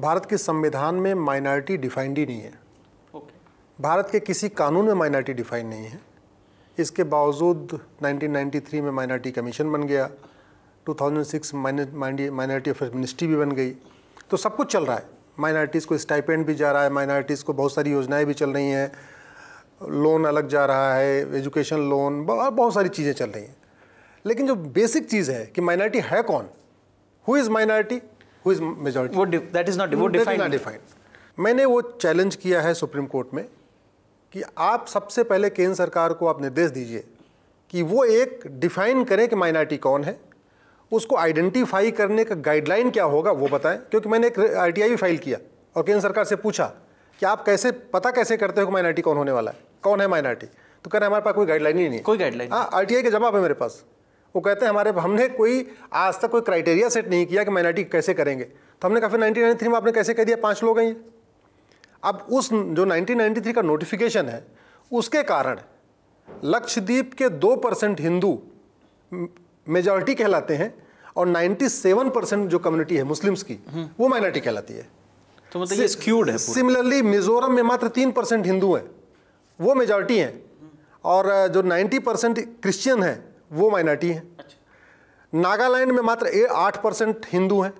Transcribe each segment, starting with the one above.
भारत के संविधान में माइनॉरिटी डिफाइंड ही नहीं है okay. भारत के किसी कानून में माइनॉरिटी डिफाइंड नहीं है इसके बावजूद 1993 में माइनॉरिटी कमीशन बन गया 2006 माइनॉरिटी अफेयर मिनिस्ट्री भी बन गई तो सब कुछ चल रहा है माइनॉरिटीज़ को स्टाइपेंड भी जा रहा है माइनॉरिटीज़ को बहुत सारी योजनाएं भी चल रही हैं लोन अलग जा रहा है एजुकेशन लोन बहुत सारी चीज़ें चल रही हैं लेकिन जो बेसिक चीज़ है कि माइनॉरिटी है कौन who is minority who is majority वो दैट इज नॉट वो डिफाइंड hmm, मैंने वो चैलेंज किया है सुप्रीम कोर्ट में कि आप सबसे पहले केंद्र सरकार को आप निर्देश दीजिए कि वो एक डिफाइन करें कि माइनॉरिटी कौन है उसको आइडेंटिफाई करने का गाइडलाइन क्या होगा वो बताएं क्योंकि मैंने एक आर भी फाइल किया और केंद्र सरकार से पूछा कि आप कैसे पता कैसे करते हो माइनॉरिटी कौन होने वाला है कौन है माइनॉरिटी तो कह रहे हमारे पास कोई गाइडलाइन ही नहीं कोई गाइडलाइन हाँ आर के जवाब है मेरे पास वो कहते हैं हमारे हमने कोई आज तक कोई क्राइटेरिया सेट नहीं किया कि माइनॉरिटी कैसे करेंगे तो हमने कहा फिर नाइनटीन में आपने कैसे कह दिया पाँच लोग हैं अब उस जो 1993 का नोटिफिकेशन है उसके कारण लक्षद्वीप के दो परसेंट हिंदू मेजॉरिटी कहलाते हैं और 97 परसेंट जो कम्युनिटी है मुस्लिम्स की हम्म। वो माइनॉरिटी कहलाती है तो मतलब ये स्क्यूड है सिमिलरली मिजोरम में मात्र तीन परसेंट हिंदू हैं वो मेजॉरिटी हैं और जो 90 परसेंट क्रिश्चियन हैं वो माइनॉरिटी हैं अच्छा। नागालैंड में मात्र आठ परसेंट हिंदू हैं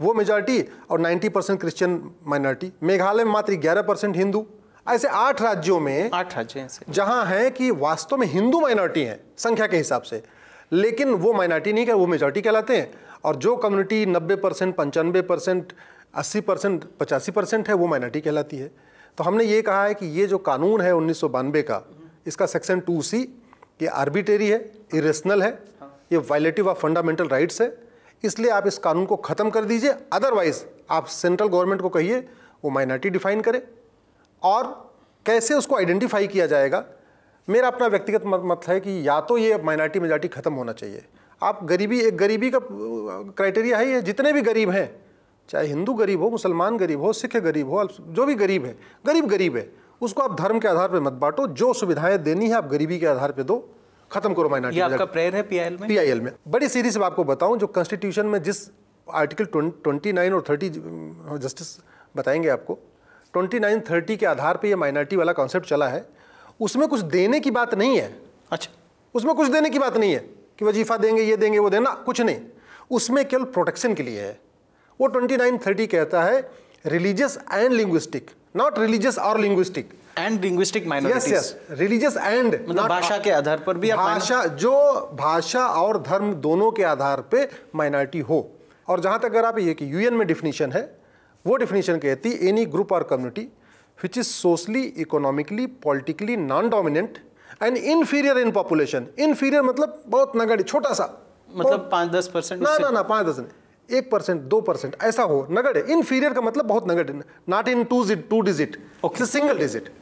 वो मेजॉरिटी और 90 परसेंट क्रिश्चियन माइनॉरिटी मेघालय में मात्र 11 परसेंट हिंदू ऐसे आठ राज्यों में आठ राज्य हैं जहां हैं कि वास्तव में हिंदू माइनॉरिटी हैं संख्या के हिसाब से लेकिन वो माइनॉरिटी नहीं क्या वो मेजॉरिटी कहलाते हैं और जो कम्युनिटी नब्बे परसेंट पंचानवे परसेंट अस्सी परसेंट पचासी परसेंट है वो माइनॉरिटी कहलाती है तो हमने ये कहा है कि ये जो कानून है उन्नीस का इसका सेक्शन टू सी ये आर्बिटेरी है इरेशनल है हाँ। ये वायलेटिव ऑफ फंडामेंटल राइट्स है इसलिए आप इस कानून को ख़त्म कर दीजिए अदरवाइज आप सेंट्रल गवर्नमेंट को कहिए वो माइनॉरिटी डिफाइन करे और कैसे उसको आइडेंटिफाई किया जाएगा मेरा अपना व्यक्तिगत मत है कि या तो ये माइनॉरिटी मेजॉरिटी ख़त्म होना चाहिए आप गरीबी एक गरीबी का क्राइटेरिया है ये जितने भी गरीब हैं चाहे हिंदू गरीब हो मुसलमान गरीब हो सिख गरीब हो जो भी गरीब है गरीब गरीब है उसको आप धर्म के आधार पर मत बांटो जो सुविधाएं देनी है आप गरीबी के आधार पर दो खत्म करो माइनॉरिटी आपका प्रेयर है पीआईएल में पीआईएल में बड़ी सीरीज से आपको बताऊं जो कॉन्स्टिट्यूशन में जिस आर्टिकल ट्वेंटी नाइन और थर्टी जस्टिस बताएंगे आपको ट्वेंटी नाइन थर्टी के आधार पर यह माइनॉरिटी वाला कॉन्सेप्ट चला है उसमें कुछ देने की बात नहीं है अच्छा उसमें कुछ देने की बात नहीं है कि वजीफा देंगे ये देंगे वो देना कुछ नहीं उसमें केवल प्रोटेक्शन के लिए है वो ट्वेंटी नाइन थर्टी कहता है religious and linguistic not religious और linguistic and linguistic minorities yes yes religious and मतलब भाषा के आधार पर भी भाषा जो भाषा और धर्म दोनों के आधार पे माइनॉरिटी हो और जहां तक अगर आप ये कि यूएन में डिफिनेशन है वो डिफिनेशन कहती है एनी ग्रुप और community which is socially economically politically non dominant and inferior in population inferior मतलब बहुत नगड़ी छोटा सा मतलब पाँच दस परसेंट ना ना ना पाँच दस नहीं एक परसेंट दो परसेंट ऐसा हो नगड़ इनफीरियर का मतलब बहुत नगड़ not in to two digit okay single digit